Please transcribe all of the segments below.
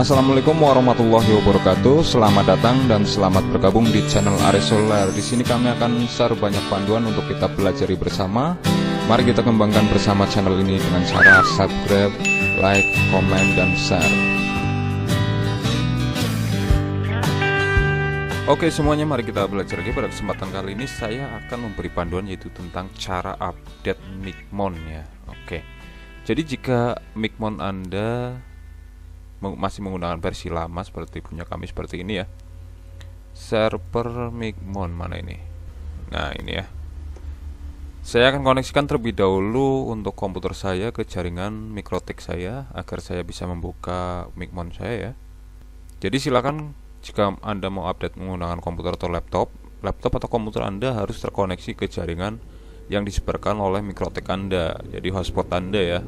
Assalamualaikum warahmatullahi wabarakatuh. Selamat datang dan selamat bergabung di channel Solar. Di sini kami akan share banyak panduan untuk kita pelajari bersama. Mari kita kembangkan bersama channel ini dengan cara subscribe, like, komen, dan share. Oke semuanya mari kita belajar lagi pada kesempatan kali ini saya akan memberi panduan yaitu tentang cara update micmon ya. Oke. Jadi jika micmon Anda masih menggunakan versi lama seperti punya kami seperti ini ya server micmon mana ini nah ini ya saya akan koneksikan terlebih dahulu untuk komputer saya ke jaringan mikrotik saya agar saya bisa membuka micmon saya ya jadi silakan jika anda mau update menggunakan komputer atau laptop laptop atau komputer anda harus terkoneksi ke jaringan yang disebarkan oleh mikrotik anda jadi hotspot anda ya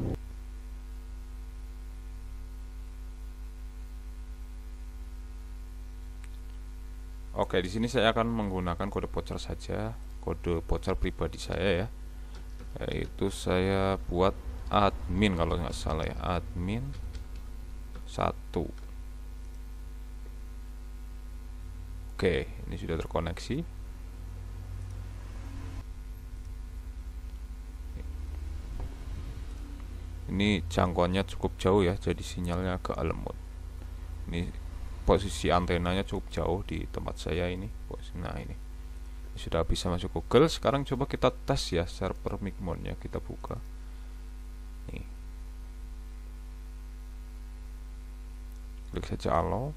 Oke, di sini saya akan menggunakan kode voucher saja, kode voucher pribadi saya ya. Yaitu saya buat admin kalau nggak salah ya, admin 1. Oke, ini sudah terkoneksi. Ini jangkauannya cukup jauh ya, jadi sinyalnya agak lemot. Ini posisi antenanya cukup jauh di tempat saya ini nah ini sudah bisa masuk Google sekarang coba kita tes ya server micmonnya kita buka nih klik saja allow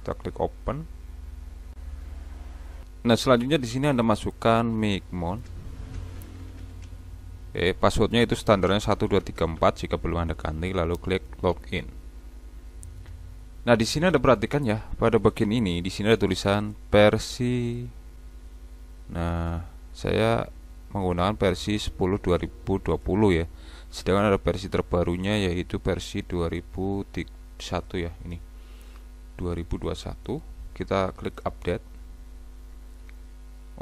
kita klik open nah selanjutnya di sini anda masukkan Micmon Oke, passwordnya itu standarnya 1234 jika belum Anda ganti lalu klik login. Nah, di sini Anda perhatikan ya, pada bagian ini di sini ada tulisan versi Nah, saya menggunakan versi 10 2020 ya. Sedangkan ada versi terbarunya yaitu versi 2021 ya, ini. 2021. Kita klik update.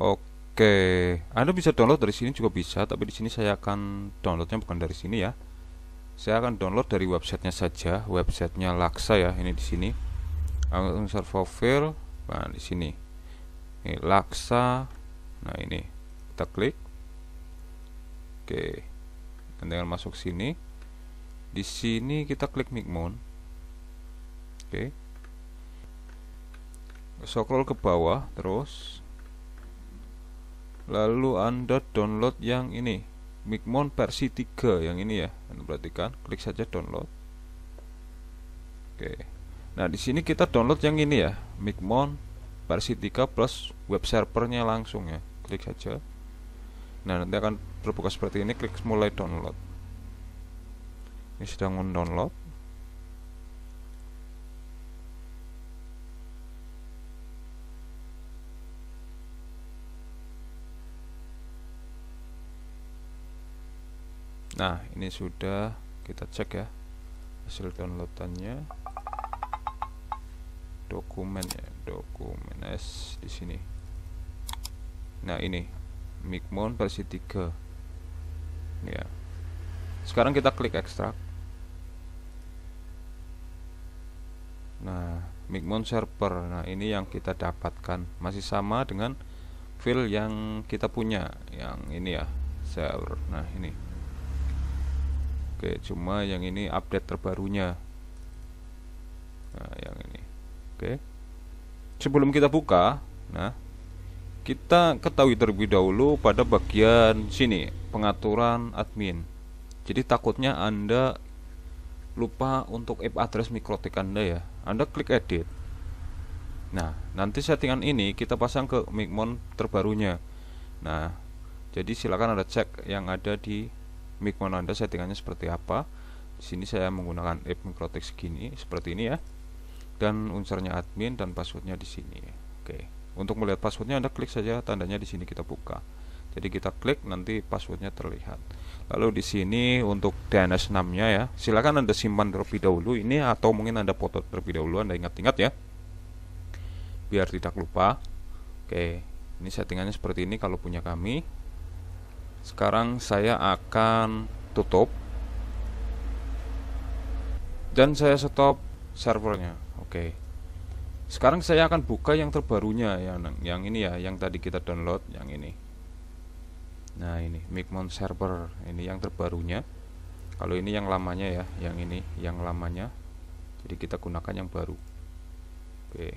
Oke. Oke, Anda bisa download dari sini juga bisa, tapi di sini saya akan downloadnya bukan dari sini ya. Saya akan download dari websitenya saja, websitenya Laksa ya, ini di sini. Server File, nah di sini. Ini Laksa, nah ini kita klik. Oke, dan dengan masuk sini, di sini kita klik Mikmon. Oke, scroll ke bawah terus lalu anda download yang ini Micmon versi 3 yang ini ya anda perhatikan klik saja download oke nah di sini kita download yang ini ya Micmon versi 3 plus web servernya langsung ya klik saja nah nanti akan terbuka seperti ini klik mulai download ini sedang mendownload nah ini sudah kita cek ya hasil downloadannya dokumen ya dokumen S di sini nah ini micmon versi 3 ya sekarang kita klik ekstrak nah micmon server nah ini yang kita dapatkan masih sama dengan file yang kita punya yang ini ya server nah ini Oke, cuma yang ini update terbarunya. Nah, yang ini. Oke. Sebelum kita buka, nah kita ketahui terlebih dahulu pada bagian sini, pengaturan admin. Jadi takutnya Anda lupa untuk ip address mikrotik Anda ya. Anda klik edit. Nah, nanti settingan ini kita pasang ke micmon terbarunya. Nah, jadi silakan Anda cek yang ada di mic mana Anda settingannya seperti apa. Di sini saya menggunakan app Microtext segini seperti ini ya. Dan unsurnya admin dan passwordnya di sini. Oke. Untuk melihat passwordnya Anda klik saja tandanya di sini kita buka. Jadi kita klik nanti passwordnya terlihat. Lalu di sini untuk DNS 6-nya ya, silakan Anda simpan terlebih dahulu ini atau mungkin Anda foto terlebih dahulu Anda ingat-ingat ya. Biar tidak lupa. Oke, ini settingannya seperti ini kalau punya kami sekarang saya akan tutup dan saya stop servernya oke okay. sekarang saya akan buka yang terbarunya yang yang ini ya yang tadi kita download yang ini nah ini Micmon server ini yang terbarunya kalau ini yang lamanya ya yang ini yang lamanya jadi kita gunakan yang baru oke okay.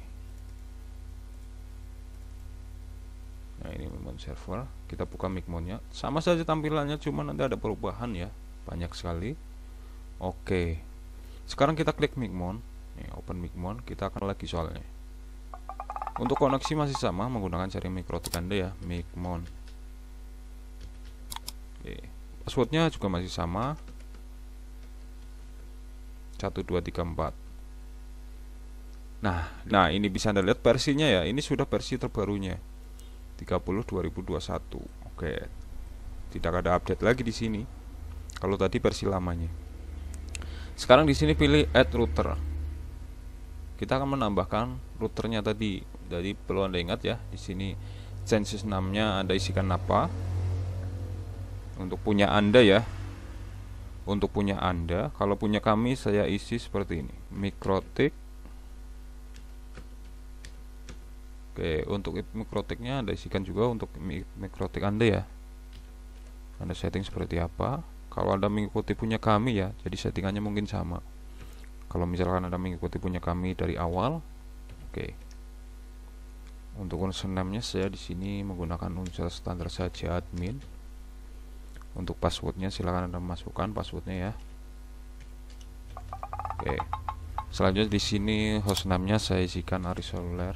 nah ini mikmon server kita buka mikmonnya sama saja tampilannya cuman nanti ada perubahan ya banyak sekali oke sekarang kita klik mikmon nih open mikmon kita akan lagi soalnya untuk koneksi masih sama menggunakan jaring mikrotik anda ya mikmon oke passwordnya juga masih sama 1234 Nah, nah ini bisa Anda lihat versinya ya. Ini sudah versi terbarunya. 30 2021. Oke. Tidak ada update lagi di sini. Kalau tadi versi lamanya. Sekarang di sini pilih add router. Kita akan menambahkan routernya tadi. Jadi perlu Anda ingat ya, di sini census namanya Anda isikan apa untuk punya Anda ya. Untuk punya Anda, kalau punya kami saya isi seperti ini. Mikrotik Oke, untuk mikrotiknya Anda isikan juga untuk mikrotik Anda ya. Anda setting seperti apa? Kalau Anda mengikuti punya kami ya, jadi settingannya mungkin sama. Kalau misalkan Anda mengikuti punya kami dari awal, oke. Untuk username-nya saya di sini menggunakan unsur standar saja admin. Untuk passwordnya silahkan Anda masukkan passwordnya ya. Oke. Selanjutnya di sini hostnamenya nya saya isikan Arisoler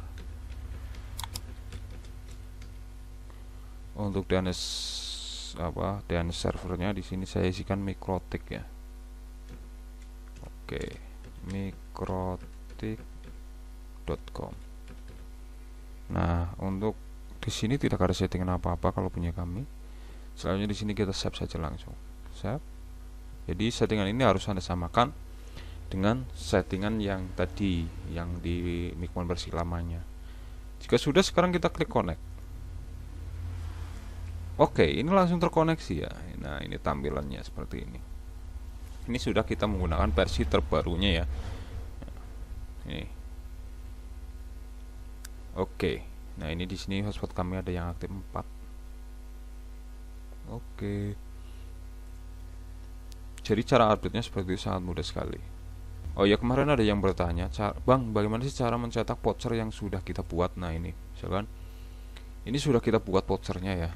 untuk DNS apa DNS servernya di sini saya isikan mikrotik ya oke mikrotik.com nah untuk di sini tidak ada settingan apa-apa kalau punya kami selanjutnya di sini kita save saja langsung save jadi settingan ini harus anda samakan dengan settingan yang tadi yang di Mikmon bersih lamanya jika sudah sekarang kita klik connect Oke, ini langsung terkoneksi ya. Nah, ini tampilannya seperti ini. Ini sudah kita menggunakan versi terbarunya ya. Ini. Oke. Nah, ini di sini hotspot kami ada yang aktif 4. Oke. Jadi cara update-nya seperti itu sangat mudah sekali. Oh ya, kemarin ada yang bertanya, "Bang, bagaimana sih cara mencetak voucher yang sudah kita buat?" Nah, ini, misalkan ini sudah kita buat vouchernya ya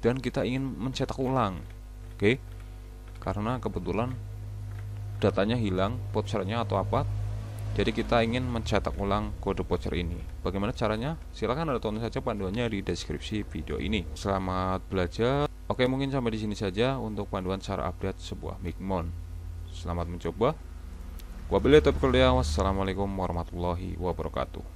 dan kita ingin mencetak ulang oke okay? karena kebetulan datanya hilang vouchernya atau apa jadi kita ingin mencetak ulang kode voucher ini bagaimana caranya silahkan anda tonton saja panduannya di deskripsi video ini selamat belajar oke mungkin sampai di sini saja untuk panduan cara update sebuah mikmon selamat mencoba wabillahi taufiq wassalamualaikum warahmatullahi wabarakatuh